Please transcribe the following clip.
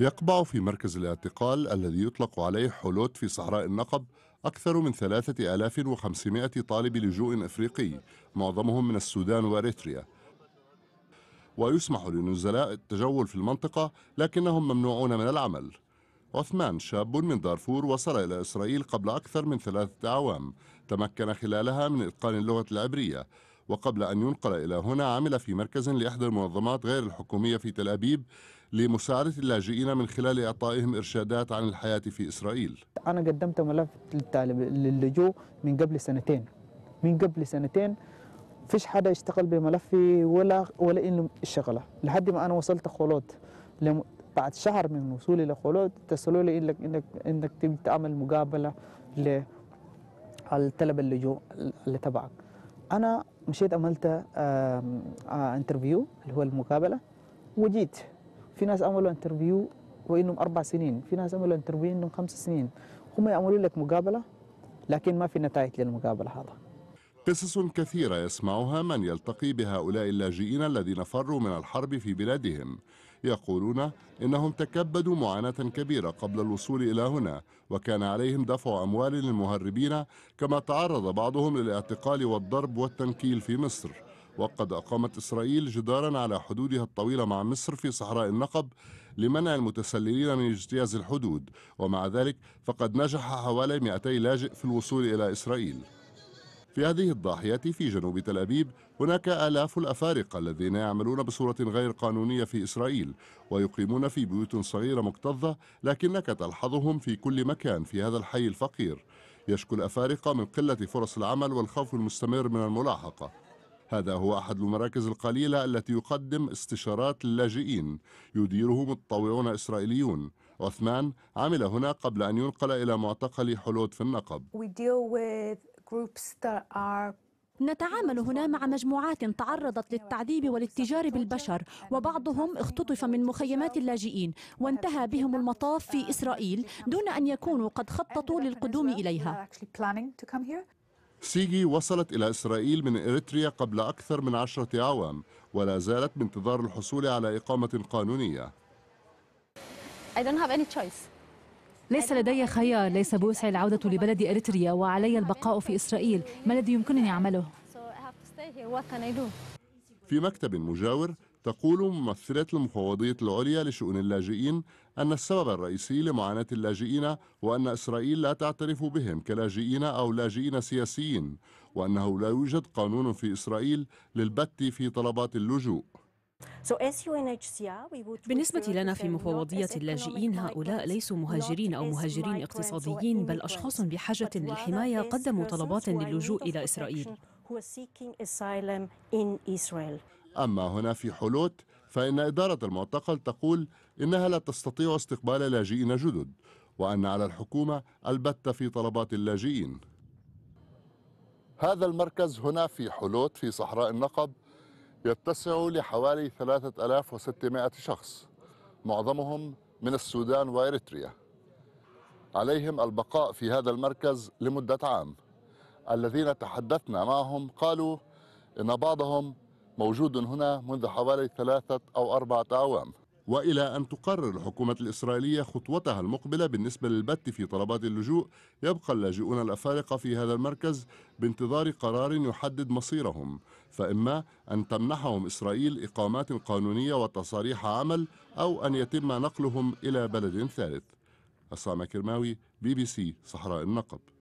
يقبع في مركز الاعتقال الذي يطلق عليه حلوت في صحراء النقب أكثر من 3500 طالب لجوء أفريقي معظمهم من السودان وإريتريا ويسمح للنزلاء التجول في المنطقة لكنهم ممنوعون من العمل عثمان شاب من دارفور وصل إلى إسرائيل قبل أكثر من ثلاثة أعوام تمكن خلالها من إتقان اللغة العبرية وقبل أن ينقل إلى هنا عمل في مركز لإحدى المنظمات غير الحكومية في تل أبيب لمساعدة اللاجئين من خلال إعطائهم إرشادات عن الحياة في إسرائيل أنا قدمت ملف للجوء من قبل سنتين من قبل سنتين فيش حدا اشتغل بملفي ولا ولا إنه الشغلة لحد ما أنا وصلت خلود لم... بعد شهر من وصولي لخولود اتصلوا لي انك انك انك تعمل مقابله ل اللجوء اللي تبعك انا مشيت عملت انترفيو آه، اللي هو المقابله وجيت في ناس عملوا انترفيو وانهم اربع سنين في ناس عملوا انترفيو انهم خمس سنين هم يعملوا لك مقابله لكن ما في نتائج للمقابله هذا قصص كثيره يسمعها من يلتقي بهؤلاء اللاجئين الذين فروا من الحرب في بلادهم يقولون إنهم تكبدوا معاناة كبيرة قبل الوصول إلى هنا وكان عليهم دفع أموال للمهربين كما تعرض بعضهم للاعتقال والضرب والتنكيل في مصر وقد أقامت إسرائيل جدارا على حدودها الطويلة مع مصر في صحراء النقب لمنع المتسللين من اجتياز الحدود ومع ذلك فقد نجح حوالي 200 لاجئ في الوصول إلى إسرائيل في هذه الضاحية في جنوب تل أبيب هناك آلاف الأفارقة الذين يعملون بصورة غير قانونية في إسرائيل ويقيمون في بيوت صغيرة مكتظة لكنك تلحظهم في كل مكان في هذا الحي الفقير يشكو الأفارقة من قلة فرص العمل والخوف المستمر من الملاحقة هذا هو أحد المراكز القليلة التي يقدم استشارات للاجئين يديره متطوعون إسرائيليون عثمان عمل هنا قبل أن ينقل إلى معتقل حلود في النقب نتعامل هنا مع مجموعات تعرضت للتعذيب والاتجار بالبشر وبعضهم اختطف من مخيمات اللاجئين وانتهى بهم المطاف في إسرائيل دون أن يكونوا قد خططوا للقدوم إليها سيجي وصلت إلى إسرائيل من إريتريا قبل أكثر من عشرة أعوام ولا زالت بانتظار الحصول على إقامة قانونية I don't have any choice. ليس لدي خيار ليس بوسعي العودة لبلد أريتريا وعلي البقاء في إسرائيل ما الذي يمكنني عمله؟ في مكتب مجاور تقول ممثلة المفوضية العليا لشؤون اللاجئين أن السبب الرئيسي لمعاناة اللاجئين هو أن إسرائيل لا تعترف بهم كلاجئين أو لاجئين سياسيين وأنه لا يوجد قانون في إسرائيل للبت في طلبات اللجوء بالنسبة لنا في مفوضية اللاجئين هؤلاء ليسوا مهاجرين أو مهاجرين اقتصاديين بل أشخاص بحاجة للحماية قدموا طلبات للجوء إلى إسرائيل أما هنا في حلوت فإن إدارة المعتقل تقول إنها لا تستطيع استقبال لاجئين جدد وأن على الحكومة البت في طلبات اللاجئين هذا المركز هنا في حلوت في صحراء النقب يتسع لحوالي 3600 شخص معظمهم من السودان وإريتريا عليهم البقاء في هذا المركز لمدة عام الذين تحدثنا معهم قالوا إن بعضهم موجود هنا منذ حوالي ثلاثة أو أربعة أعوام والى ان تقرر الحكومه الاسرائيليه خطوتها المقبله بالنسبه للبت في طلبات اللجوء يبقى اللاجئون الافارقه في هذا المركز بانتظار قرار يحدد مصيرهم فاما ان تمنحهم اسرائيل اقامات قانونيه وتصاريح عمل او ان يتم نقلهم الى بلد ثالث اسامه كرماوي بي بي سي صحراء النقب